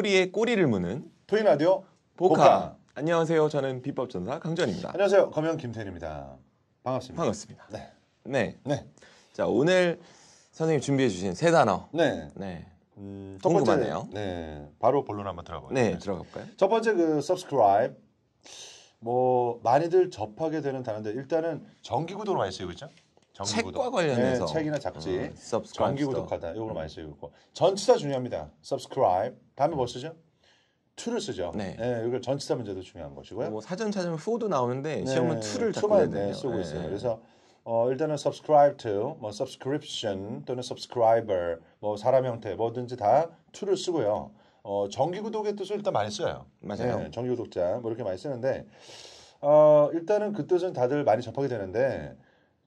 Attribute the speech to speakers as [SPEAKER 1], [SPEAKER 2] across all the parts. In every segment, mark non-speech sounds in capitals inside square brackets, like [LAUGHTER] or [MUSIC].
[SPEAKER 1] 꼬리에 꼬리를 무는 토이라디오 보카. 보카. 안녕하세요. 저는 비법전사 강전입니다. 안녕하세요. 검영 김태일입니다. 반갑습니다. 반갑습니다. 네. 네. 네. 자, 오늘 선생님 준비해 주신 세 단어. 네. 네. 음, 첫 번째, 궁금하네요.
[SPEAKER 2] 네. 바로 본론 한번 들어가볼까요? 네, 들어가 볼까요? 첫 번째 그 subscribe. 뭐 많이들 접하게 되는 단어인데 일단은 정기 구독으로 많이 쓰이고 있죠? 정기 구 책과 관련해서 네, 책이나 잡지 어, 음, 정기 구독하다 이걸 음. 많이 쓰고 있고 전치사 중요합니다. subscribe 다음에 뭐 쓰죠? 투를 쓰죠. 네. 네 예, 이걸 전치사 문제도 중요한 것이고요. 뭐 사전 찾으면 포도 나오는데 네, 시험은 투를 네, 투만 네, 쓰고 있어요. 그래서 어, 일단은 subscribe to, 뭐 subscription 또는 subscriber, 뭐 사람 형태 뭐든지 다 to를 쓰고요. 어, 정기 구독의 뜻을 일단 많이 써요. 맞아요. 네, 정기 구독자 뭐 이렇게 많이 쓰는데 어, 일단은 그 뜻은 다들 많이 접하게 되는데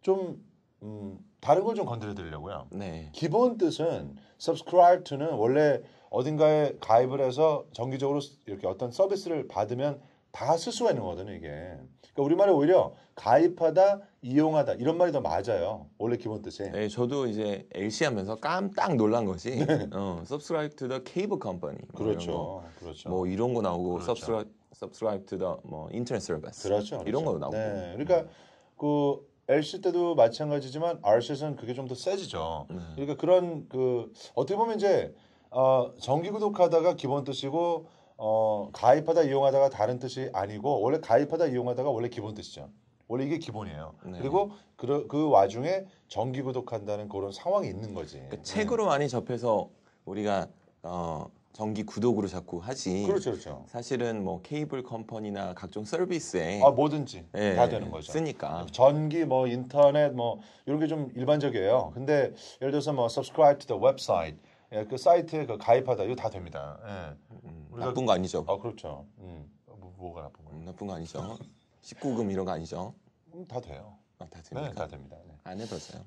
[SPEAKER 2] 좀 음, 다른 걸 좀 건드려 드리려고요. 네. 기본 뜻은 subscribe to는 원래 어딘가에 가입을 해서 정기적으로 이렇게 어떤 서비스를 받으면 다쓸 수가 있는 거거든요, 이게. 그러니까 우리말에 오히려 가입하다, 이용하다 이런 말이 더 맞아요. 원래 기본 뜻이.
[SPEAKER 1] 네, 저도 이제 LC 하면서 깜짝 놀란 것이 네. 어, subscribe to the cable company. 뭐 그렇죠. 거, 그렇죠. 뭐 이런 거 나오고 그렇죠. subscribe subscribe to the 뭐 인터넷 서비스. 그렇죠. 그렇죠. 이런 거 그렇죠. 나오고.
[SPEAKER 2] 네. 그러니까 음. 그 LC 때도 마찬가지지만 RC에서는 그게 좀 더 세지죠. 네. 그러니까 그런 그 어떻게 보면 이제 어, 정기 구독하다가 기본 뜻이고 어, 가입하다 이용하다가 다른 뜻이 아니고 원래 가입하다 이용하다가 원래 기본 뜻이죠. 원래 이게 기본이에요. 네. 그리고 그, 그 와중에 정기 구독한다는
[SPEAKER 1] 그런 상황이 있는 거지. 그 책으로 많이 접해서 우리가 어 전기 구독으로 자꾸 하지. 그렇죠, 그렇죠. 사실은 뭐 케이블 컴퍼니나 각종 서비스에 아 뭐든지 예, 다 되는 거죠. 쓰니까. 전기 뭐 인터넷 뭐 이런 게좀 일반적이에요.
[SPEAKER 2] 근데 예를 들어서 뭐 subscribe to the website 예, 그 사이트에 그 가입하다 이거 다 됩니다. 예.
[SPEAKER 1] 음, 나쁜 거 아니죠? 아 그렇죠. 음. 뭐, 뭐가 나쁜 거예요? 음, 나쁜 거 아니죠? 19금 이런 거 아니죠?
[SPEAKER 2] 음, 다 돼요. 아, 다 네, 됩니까? 네,
[SPEAKER 1] 다 됩니다. 네. 안 해봤어요.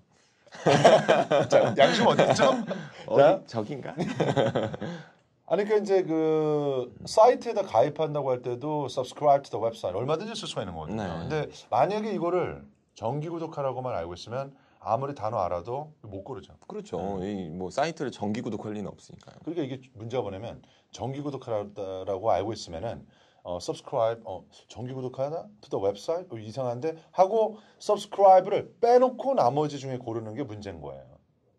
[SPEAKER 1] [LAUGHS] 자, 양심 어딨죠? [LAUGHS] 어디, 저긴가?
[SPEAKER 2] [LAUGHS] 아니 그러니까 이제 그 사이트에다 가입한다고 할 때도 subscribe to the website 얼마든지 쓸 수 있는 거거든요. 네. 근데 만약에 이거를 정기 구독하라고만 알고 있으면 아무리 단어 알아도 못 고르죠.
[SPEAKER 1] 그렇죠. 네. 음. 이뭐 사이트를 정기 구독할 리는 없으니까요.
[SPEAKER 2] 그러니까 이게 문제가 뭐냐면 정기 구독하라고 알고 있으면은 어, subscribe 어, 정기 구독하다 to the website 어, 이상한데 하고 subscribe를 빼놓고 나머지 중에 고르는 게 문제인 거예요.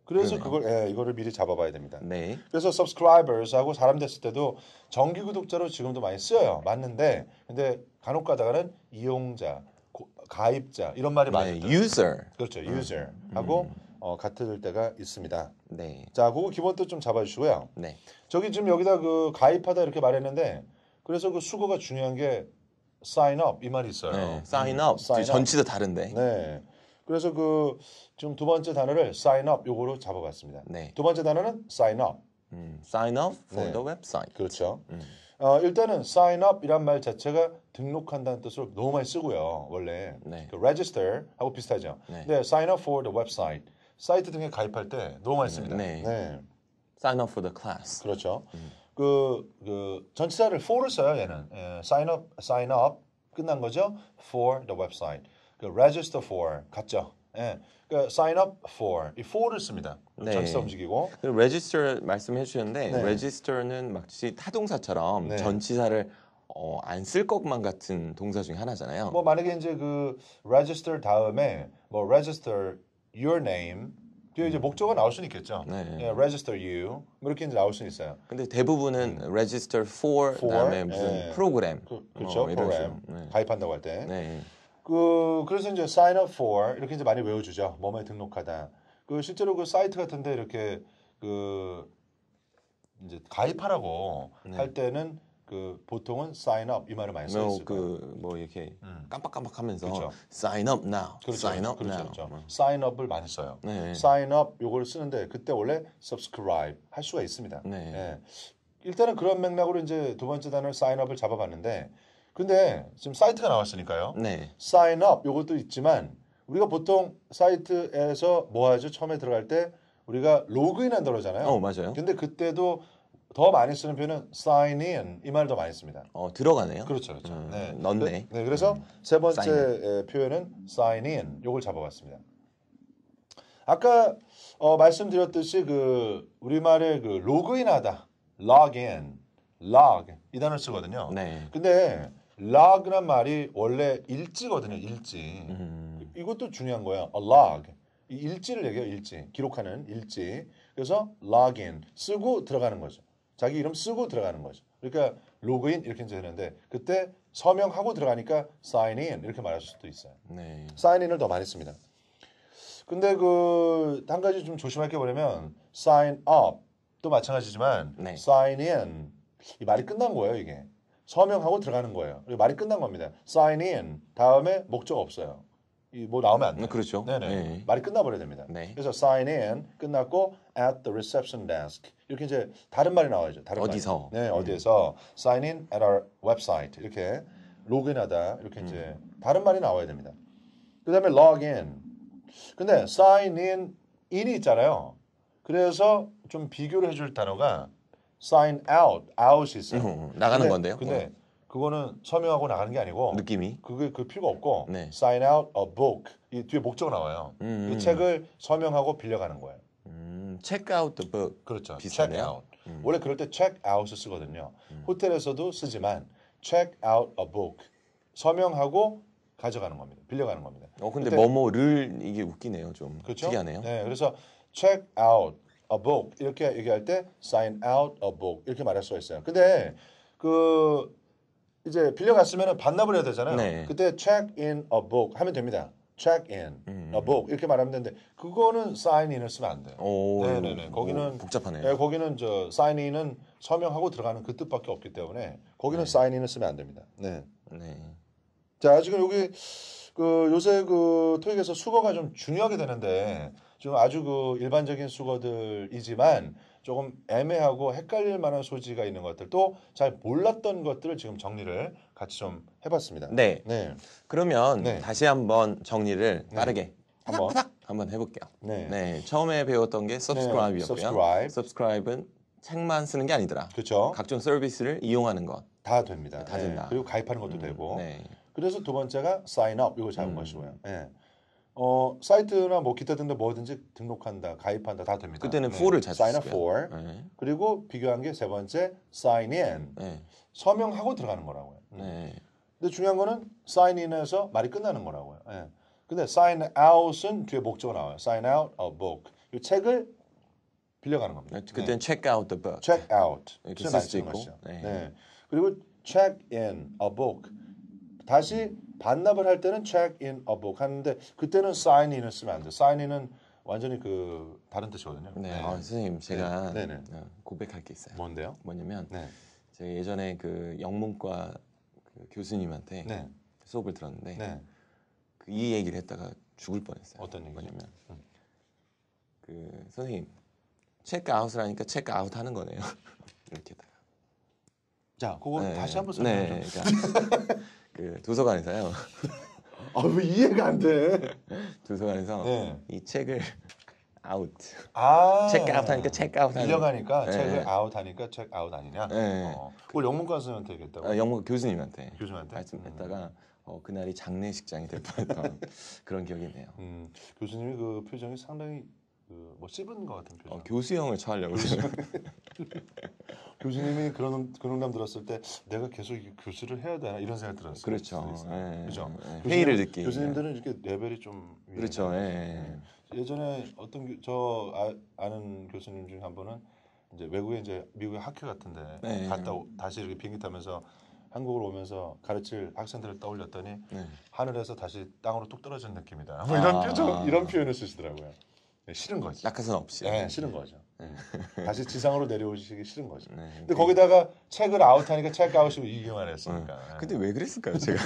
[SPEAKER 2] 그래서 네. 그걸 예, 이거를 미리 잡아봐야 됩니다. 네. 그래서 subscribers 하고 사람 됐을 때도 정기 구독자로 지금도 많이 쓰여요. 맞는데 근데 간혹 가다가는 이용자, 고, 가입자 이런 말이 네, 많이 네, user. 그렇죠. 음. user 음. 하고 음. 어, 같을 때가 있습니다. 네. 자, 그거 기본 뜻좀 잡아 주시고요. 네. 저기 지금 여기다 그 가입하다 이렇게 말했는데 그래서 그 수거가 중요한 게 sign up 이 말이 있어요. 네, sign up. 음, sign up. 전치도 다른데. 네. 그래서 그 지금 두 번째 단어를 sign up 요거로 잡아봤습니다. 네. 두 번째 단어는 sign up. 음, sign up for 네. the website. 그렇죠. 음. 어, 일단은 sign up이란 말 자체가 등록한다는 뜻으로 너무 많이 쓰고요. 원래 네. 그 register 하고 비슷하죠. 네. 근 sign up for the website 사이트 등에 가입할 때 너무 많이 씁니다. 네. 네. sign up for the class. 그렇죠. 음. 그, 그 전치사를 for를 써요. 얘는 에, 예, sign up, sign up 끝난 거죠. for the website. 그 register for 같죠. 예. 그니까 sign up for 이 for를 씁니다. 네. 전치사 움직이고.
[SPEAKER 1] 그 register 말씀해 주셨는데 네. register는 마치 타동사처럼 네. 전치사를 어, 안 쓸 것만 같은 동사 중에 하나잖아요. 뭐
[SPEAKER 2] 만약에 이제 그 register 다음에 뭐 register your name 뒤에 이제 음. 목적어 나올 수는 있겠죠. 네. 예, register you 뭐 이렇게 이제 나올 수는 있어요.
[SPEAKER 1] 근데 대부분은 음. register for, for 그다음에 무슨 예. 프로그램 그, 렇죠 어, 프로그램 네. 가입한다고 할 때. 네.
[SPEAKER 2] 그 그래서 이제 sign up for 이렇게 이제 많이 외워주죠. 뭐뭐에 등록하다. 그 실제로 그 사이트 같은데 이렇게 그 이제 가입하라고 네. 할 때는 그 보통은 sign up 이 말을 많이 써요.
[SPEAKER 1] 그 그뭐 이렇게 음.
[SPEAKER 2] 깜빡깜빡하면서 그렇죠.
[SPEAKER 1] sign up now, 그렇죠. sign up 그렇죠. 그렇죠. 음.
[SPEAKER 2] sign up을 많이 써요. 네. sign up 요걸 쓰는데 그때 원래 subscribe 할 수가 있습니다. 네. 네. 일단은 그런 맥락으로 이제 두 번째 단어 sign up을 잡아봤는데 근데 지금 사이트가 나왔으니까요. 네. sign 것도 있지만 우리가 보통 사이트에서 뭐 하죠? 처음에 들어갈 때 우리가 로그인한다 그러잖아요. 어, 맞아요. 근데 그때도 더 많이 쓰는 표현은 sign in 이말을더 많이 씁니다. 어, 들어가네요. 그렇죠. 그렇죠. 음, 네. 넣네. 그, 네. 그래서 음, 세 번째 sign. 표현은 sign in 요걸 잡아봤습니다. 아까 어, 말씀드렸듯이 그 우리말의 그 로그인하다 log in log 이 단어 를 쓰거든요. 네. 근데 log란 말이 원래 일지거든요. 일지.
[SPEAKER 1] 음.
[SPEAKER 2] 이것도 중요한 거야. a log. 일지를 얘기해요. 일지. 기록하는 일지. 그래서 login 쓰고 들어가는 거죠. 자기 이름 쓰고 들어가는 거죠. 그러니까 로그인 이렇게 이제 되는데 그때 서명하고 들어가니까 sign in 이렇게 말할 수도 있어요. 네. sign in을 더 많이 씁니다. 근데 그 한 가지 좀 조심할 게 뭐냐면 sign up 도 마찬가지지만 네. sign in 이 말이 끝난 거예요, 이게. 서명하고 들어가는 거예요. 그리고 말이 끝난 겁니다. sign in 다음에 목적 없어요. 이 뭐 나오면 안 돼요. 아, 그렇죠. 네네. 네. 말이 끝나버려야 됩니다. 네. 그래서 sign in 끝났고 at the reception desk 이렇게 이제 다른 말이 나와야죠. 다른 어디서? 말이. 네, 네, 어디에서 음. sign in at our website 이렇게 로그인하다 이렇게 이제 다른 말이 나와야 됩니다. 그다음에 login. 근데 sign in in이 있잖아요. 그래서 좀 비교를 해줄 단어가 sign out, out이 있어요. 음, 음, 나가는 근데, 건데요. 근데 음. 그거는 서명하고 나가는 게 아니고 느낌이 그게 그 필요가 없고 네. sign out a book 이 뒤에 목적 나와요. 음, 이 음. 책을 서명하고 빌려가는 거예요. 음, check out the book 그렇죠. 비슷하네요. check out 원래 그럴 때 check o u t 쓰거든요. 호텔에서도 쓰지만 check out a book 서명하고 가져가는 겁니다. 빌려가는 겁니다.
[SPEAKER 1] 어 근데 뭐뭐를 이게 웃기네요 좀. 그렇죠? 특이하네요. 네, 그래서
[SPEAKER 2] check out a book 이렇게 얘기할 때 sign out a book 이렇게 말할 수가 있어요. 근데 그 이제 빌려갔으면 반납을 해야 되잖아요. 네. 그때 check in a book 하면 됩니다. check in 음. a book 이렇게 말하면 되는데 그거는 sign in을 쓰면 안 돼요. 네네네. 거기는 오, 복잡하네요. 네, 거기는 저 sign in은 서명하고 들어가는 그 뜻밖에 없기 때문에 거기는 네. sign in을 쓰면 안 됩니다. 네. 네. 자 지금 여기 그 요새 그 토익에서 수거가 좀 중요하게 되는데 좀 아주 그 일반적인 수거들이지만 조금 애매하고 헷갈릴 만한 소지가 있는 것들 또 잘 몰랐던 것들을 지금 정리를 같이 좀 해봤습니다. 네.
[SPEAKER 1] 네. 그러면 네. 다시 한번 정리를 네. 빠르게 한번 한번 해볼게요. 네. 네. 처음에 배웠던 게 네, subscribe였고요. subscribe. subscribe는 책만 쓰는 게 아니더라. 그렇죠. 각종 서비스를 이용하는 것.
[SPEAKER 2] 다 됩니다. 다 된다. 네. 그리고 가입하는 것도 음, 되고. 네. 그래서 두 번째가 sign up 이거 잡은 음. 것이고요. 예. 어 사이트나 뭐 기타 등등 뭐든지 등록한다, 가입한다 다 됩니다. 그때는 네. for를 잘 sign up for. 네. 그리고 비교한 게 세 번째 sign in. 네. 서명하고 들어가는 거라고요. 음. 네. 근데 중요한 거는 sign in에서 말이 끝나는 거라고요. 예. 근데 sign out은 뒤에 목적어 나와요. sign out a book. 이 책을 빌려가는 겁니다. 네, 그때는 네. check out the book. check out. 이렇게 쓸수 있고. 네. 네. 그리고 check in a book. 다시 반납을 할 때는 check in a book 하는데 그때는 sign in을 쓰면 안 돼요. sign in은 완전히 그 다른 뜻이거든요.
[SPEAKER 1] 네, 네. 아, 선생님 제가 네. 네. 네. 어, 고백할 게 있어요. 뭔데요? 뭐냐면 네. 제가 예전에 그 영문과 그 교수님한테 네. 수업을 들었는데 그이 얘기를 했다가 죽을 뻔했어요. 어떤 얘기죠? 뭐냐면 음. 그 선생님 체크 아웃을 하니까 체크 아웃 하는 거네요. [LAUGHS] 이렇게다가 자, 그거 네. 다시 한번 설명해 네. 줘. 그러니까 [LAUGHS] 그 도서관에서요. 아, 왜 이해가 안 돼? 도서관에서 네. 이 책을 아웃. 아. 체크 아웃 하니까 체크 아웃. 밀려가니까 네. 책을
[SPEAKER 2] 아웃 하니까 체크 아웃
[SPEAKER 1] 아니냐? 네. 어.
[SPEAKER 2] 그걸 영문과 선생님한테 얘기했다고. 아, 영문 교수님한테.
[SPEAKER 1] 교수님한테 말씀했다가 어, 그날이 장례식장이 될 뻔했던 [LAUGHS] 그런 기억이 네요 음, 교수님이 그 표정이 상당히
[SPEAKER 2] 그뭐 씹은 것 같은
[SPEAKER 1] 표정. 어, 교수형을 처하려고. 교수... [LAUGHS] 교수님이 그런
[SPEAKER 2] 그런 감 들었을 때 내가 계속 교수를 해야 되나 이런 생각 들었어요.
[SPEAKER 1] 그렇죠. 그렇죠. 예, 예. 예. 회의를 듣기. 교수님들은
[SPEAKER 2] 이렇게 레벨이 좀
[SPEAKER 1] 그렇죠. 예,
[SPEAKER 2] 예. 예. 전에 어떤 저 아, 는 교수님 중에 한 분은 이제 외국에 이제 미국의 학교 같은데 예, 갔다 오, 다시 이렇게 비행기 타면서 한국으로 오면서 가르칠 학생들을 떠올렸더니 네. 하늘에서 다시 땅으로 뚝 떨어진 느낌이다. 뭐 아. 이런 아, 표정, 이런 표현을 쓰시더라고요. 네, 싫은 거지.
[SPEAKER 1] 낙하산 없이. 네, 싫은 거죠. 네. 다시 지상으로
[SPEAKER 2] 내려오시기 싫은 거죠. 네. 근데 거기다가 책을
[SPEAKER 1] 아웃하니까 책 아웃이 이경환 했으니까. 네. 근데 왜 그랬을까요, 제가?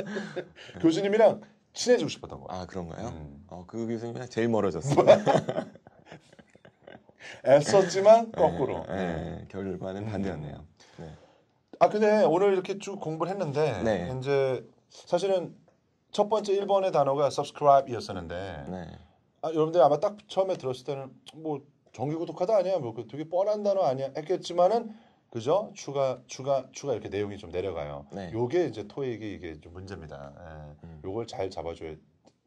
[SPEAKER 1] [LAUGHS] 교수님이랑 친해지고 싶었던 거예요. 아 그런가요? 음. 어, 그 교수님이랑 제일 멀어졌어요. 뭐? [LAUGHS] 애썼지만 네. 거꾸로. 네, 네. 결과는 음. 반대였네요.
[SPEAKER 2] 네. 아 근데 오늘 이렇게 쭉 공부를 했는데 네. 이제 사실은 첫 번째 일본의 단어가 subscribe이었었는데 아, 여러분들 아마 딱 처음에 들었을 때는 뭐 정규구독하다 아니야 뭐 그 되게 뻔한 단어 아니야 했겠지만은 그죠 추가 추가 추가 이렇게 내용이 좀 내려가요. 네. 요게 이제 토익이 이게 좀 문제입니다. 예. 음. 요걸 잘 잡아줘야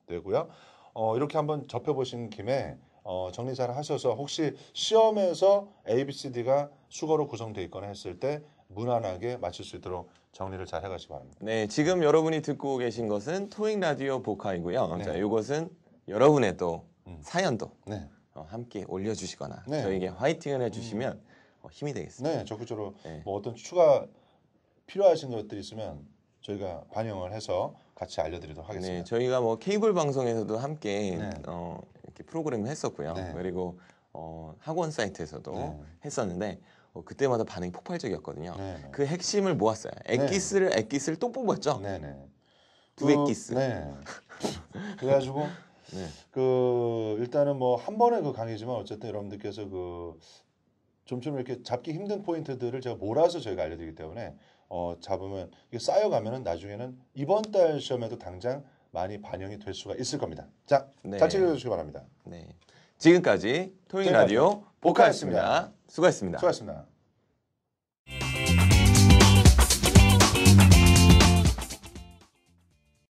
[SPEAKER 2] 되고요. 어 이렇게 한번 접해보신 김에 어, 정리 잘 하셔서 혹시 시험에서 A, B, C, D가 수거로 구성되어 있거나 했을 때 무난하게 맞출 수 있도록 정리를 잘 해가시기 바랍니다.
[SPEAKER 1] 네, 지금 여러분이 듣고 계신 것은 토익 라디오 보카이고요. 네. 자, 이것은 여러분의 또 음. 사연도 네. 어, 함께 올려주시거나 네. 저에게 화이팅을 해주시면 음. 힘이 되겠습니다. 네, 적극적으로 네.
[SPEAKER 2] 뭐 어떤 추가 필요하신 것들이 있으면 저희가 반영을 해서 같이
[SPEAKER 1] 알려드리도록 네, 하겠습니다. 네, 저희가 뭐 케이블 방송에서도 함께 네. 어, 이렇게 프로그램을 했었고요. 네. 그리고 어, 학원 사이트에서도 네. 했었는데 어, 그때마다 반응이 폭발적이었거든요. 네, 그 핵심을 모았어요. 액기스를 액기스를 또 뽑았죠. 네네. 두 액기스. 그, 네. [LAUGHS] 그래가지고 네. 그 일단은 뭐 한 번의 그
[SPEAKER 2] 강의지만 어쨌든 여러분들께서 그 좀처럼 이렇게 잡기 힘든 포인트들을 제가 몰아서 저희가 알려드리기 때문에 어 잡으면 이게 쌓여가면은 나중에는 이번 달 시험에도 당장 많이 반영이 될 수가 있을 겁니다. 자, 네. 잘 챙겨주시기 바랍니다.
[SPEAKER 1] 네. 지금까지 토익 라디오 복카였습니다 수고했습니다. 수고했습니다.